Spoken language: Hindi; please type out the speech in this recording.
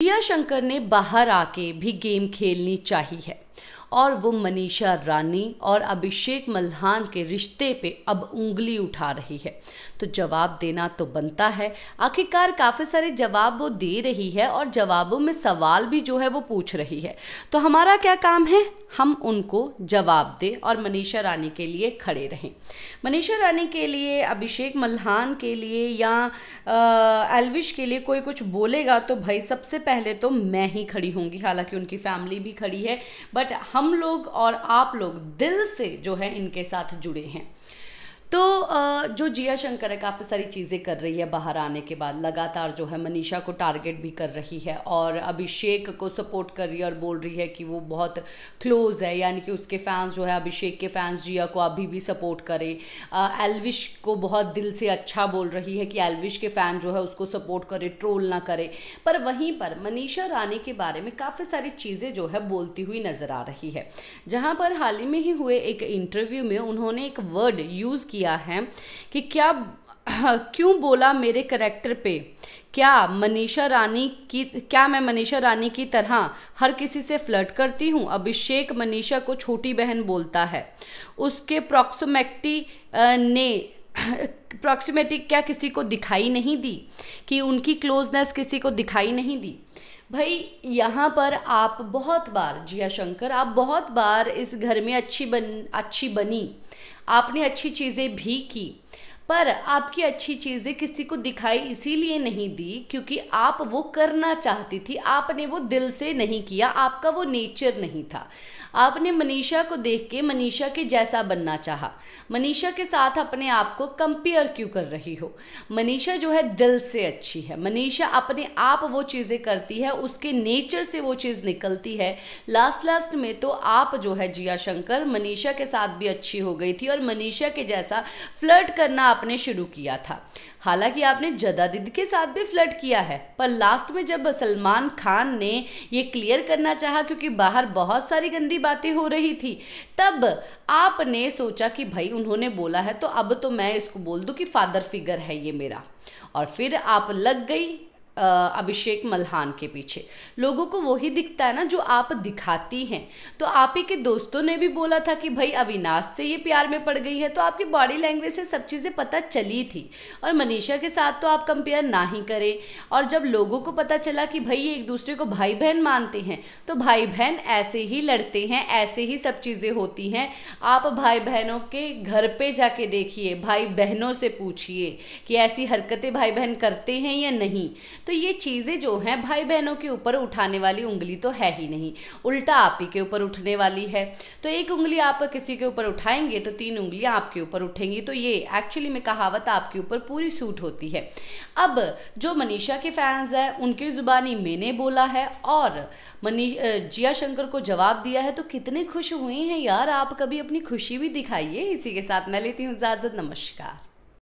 प्रिया शंकर ने बाहर आके भी गेम खेलनी चाहिए और वो मनीषा रानी और अभिषेक मल्हान के रिश्ते पे अब उंगली उठा रही है तो जवाब देना तो बनता है आखिरकार काफ़ी सारे जवाब वो दे रही है और जवाबों में सवाल भी जो है वो पूछ रही है तो हमारा क्या काम है हम उनको जवाब दें और मनीषा रानी के लिए खड़े रहें मनीषा रानी के लिए अभिषेक मल्हान के लिए या एलविश के लिए कोई कुछ बोलेगा तो भाई सबसे पहले तो मैं ही खड़ी होंगी हालांकि उनकी फैमिली भी खड़ी है बट हम हम लोग और आप लोग दिल से जो है इनके साथ जुड़े हैं जो जिया शंकर है काफ़ी सारी चीज़ें कर रही है बाहर आने के बाद लगातार जो है मनीषा को टारगेट भी कर रही है और अभिषेक को सपोर्ट कर रही है और बोल रही है कि वो बहुत क्लोज है यानी कि उसके फैंस जो है अभिषेक के फैंस जिया को अभी भी सपोर्ट करें एलविश को बहुत दिल से अच्छा बोल रही है कि एलविश के फैन जो है उसको सपोर्ट करे ट्रोल ना करे पर वहीं पर मनीषा रानी के बारे में काफ़ी सारी चीज़ें जो है बोलती हुई नज़र आ रही है जहाँ पर हाल ही में ही हुए एक इंटरव्यू में उन्होंने एक वर्ड यूज़ किया है कि क्या हाँ, क्यों बोला मेरे करेक्टर पे क्या मनीषा रानी की क्या मैं मनीषा रानी की तरह हर किसी से फ्लर्ट करती हूँ अभिषेक मनीषा को छोटी बहन बोलता है उसके प्रॉक्समेक्टी ने प्रॉक्सिमेटिक क्या किसी को दिखाई नहीं दी कि उनकी क्लोजनेस किसी को दिखाई नहीं दी भाई यहाँ पर आप बहुत बार जिया शंकर आप बहुत बार इस घर में अच्छी बन अच्छी बनी आपने अच्छी चीज़ें भी की पर आपकी अच्छी चीज़ें किसी को दिखाई इसीलिए नहीं दी क्योंकि आप वो करना चाहती थी आपने वो दिल से नहीं किया आपका वो नेचर नहीं था आपने मनीषा को देख के मनीषा के जैसा बनना चाहा मनीषा के साथ अपने आप को कंपेयर क्यों कर रही हो मनीषा जो है दिल से अच्छी है मनीषा अपने आप वो चीज़ें करती है उसके नेचर से वो चीज़ निकलती है लास्ट लास्ट में तो आप जो है जिया शंकर मनीषा के साथ भी अच्छी हो गई थी और मनीषा के जैसा फ्लर्ट करना आपने शुरू किया था हालांकि आपने जदादिद के साथ भी फ्लर्ट किया है पर लास्ट में जब सलमान खान ने ये क्लियर करना चाहा क्योंकि बाहर बहुत सारी गंदी बातें हो रही थी तब आपने सोचा कि भाई उन्होंने बोला है तो अब तो मैं इसको बोल दूँ कि फादर फिगर है ये मेरा और फिर आप लग गई अभिषेक मल्हान के पीछे लोगों को वही दिखता है ना जो आप दिखाती हैं तो आप ही के दोस्तों ने भी बोला था कि भाई अविनाश से ये प्यार में पड़ गई है तो आपकी बॉडी लैंग्वेज से सब चीज़ें पता चली थी और मनीषा के साथ तो आप कंपेयर ना ही करें और जब लोगों को पता चला कि भाई ये एक दूसरे को भाई बहन मानते हैं तो भाई बहन ऐसे ही लड़ते हैं ऐसे ही सब चीज़ें होती हैं आप भाई बहनों के घर पर जाके देखिए भाई बहनों से पूछिए कि ऐसी हरकतें भाई बहन करते हैं या नहीं तो ये चीज़ें जो हैं भाई बहनों के ऊपर उठाने वाली उंगली तो है ही नहीं उल्टा आप ही के ऊपर उठने वाली है तो एक उंगली आप किसी के ऊपर उठाएंगे तो तीन उंगलियाँ आपके ऊपर उठेंगी तो ये एक्चुअली में कहावत आपके ऊपर पूरी सूट होती है अब जो मनीषा के फैंस हैं उनकी ज़ुबानी मैंने बोला है और मनी जिया शंकर को जवाब दिया है तो कितने खुश हुए हैं यार आप कभी अपनी खुशी भी दिखाइए इसी के साथ मैं लेती हूँ इजाज़त नमस्कार